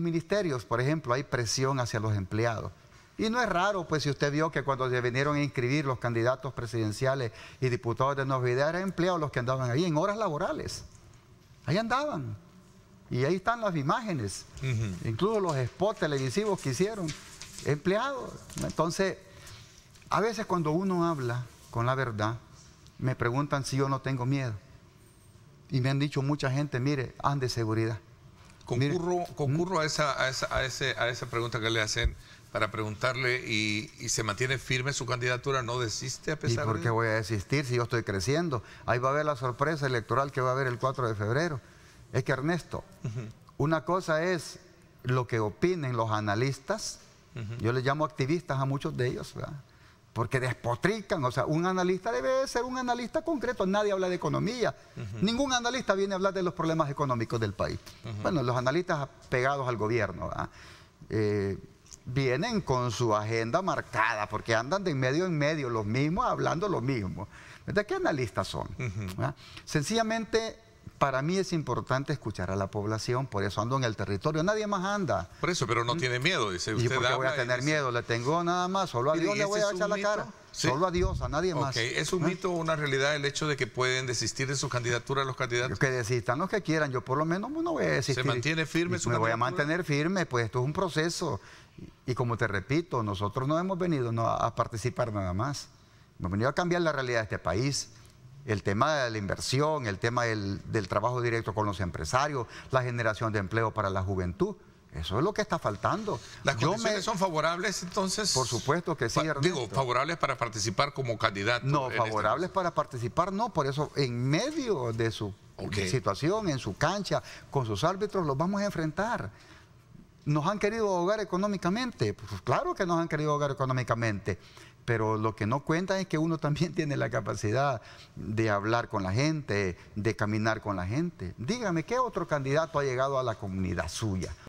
ministerios, por ejemplo, hay presión hacia los empleados. Y no es raro, pues, si usted vio que cuando se vinieron a inscribir los candidatos presidenciales y diputados de Novedad, eran empleados los que andaban ahí en horas laborales. Ahí andaban. Y ahí están las imágenes, incluso los spots televisivos que hicieron, empleados. Entonces, a veces cuando uno habla con la verdad, me preguntan si yo no tengo miedo. Y me han dicho mucha gente, mire, ande seguridad. ¿Mm? Concurro, a, esa, a, esa, a, esa pregunta que le hacen para preguntarle y, se mantiene firme su candidatura, no desiste a pesar de... ¿Y por qué voy a desistir si yo estoy creciendo? Ahí va a haber la sorpresa electoral que va a haber el 4 de febrero. Es que Ernesto, una cosa es lo que opinen los analistas, yo les llamo activistas a muchos de ellos, ¿verdad? porque despotrican. O sea, un analista debe ser un analista concreto. Nadie habla de economía. Ningún analista viene a hablar de los problemas económicos del país. Bueno, los analistas pegados al gobierno ¿ah? eh, vienen con su agenda marcada, porque andan de medio en medio los mismos hablando lo mismo. ¿De qué analistas son? ¿Ah? Sencillamente para mí es importante escuchar a la población, por eso ando en el territorio, nadie más anda. Por eso, pero no tiene miedo, dice usted. ¿Y por voy a tener miedo? Le tengo nada más, solo a Dios le voy a echar la cara. Solo a Dios, a nadie más. ¿Es un ¿Eh? mito o una realidad el hecho de que pueden desistir de su candidatura los candidatos? Que desistan los que quieran, yo por lo menos no voy a desistir. ¿Se mantiene firme su Me voy a mantener firme, pues esto es un proceso. Y, como te repito, nosotros no hemos venido a participar nada más. Hemos venido a cambiar la realidad de este país el tema de la inversión, el tema del, trabajo directo con los empresarios, la generación de empleo para la juventud. Eso es lo que está faltando. ¿Las condiciones son favorables entonces? Por supuesto que sí, Digo, favorables para participar como candidato. No, este favorables para participar no, por eso en medio de su situación, en su cancha, con sus árbitros, los vamos a enfrentar nos han querido ahogar económicamente. Pues, pues claro que nos han querido ahogar económicamente, pero lo que no cuenta es que uno también tiene la capacidad de hablar con la gente, de caminar con la gente. Dígame, ¿qué otro candidato ha llegado a la comunidad suya?